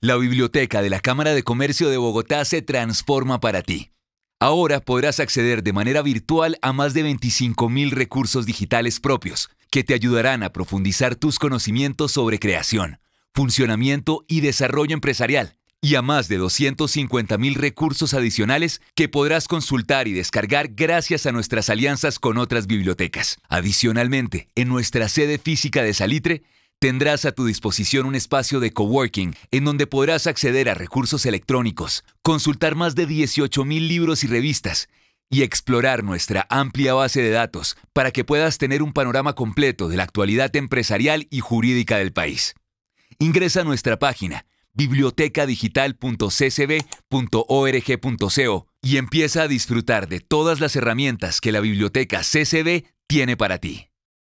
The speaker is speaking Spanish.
la biblioteca de la Cámara de Comercio de Bogotá se transforma para ti. Ahora podrás acceder de manera virtual a más de 25.000 recursos digitales propios que te ayudarán a profundizar tus conocimientos sobre creación, funcionamiento y desarrollo empresarial, y a más de 250.000 recursos adicionales que podrás consultar y descargar gracias a nuestras alianzas con otras bibliotecas. Adicionalmente, en nuestra sede física de Salitre, Tendrás a tu disposición un espacio de coworking en donde podrás acceder a recursos electrónicos, consultar más de 18.000 libros y revistas y explorar nuestra amplia base de datos para que puedas tener un panorama completo de la actualidad empresarial y jurídica del país. Ingresa a nuestra página bibliotecadigital.ccb.org.co y empieza a disfrutar de todas las herramientas que la biblioteca CCB tiene para ti.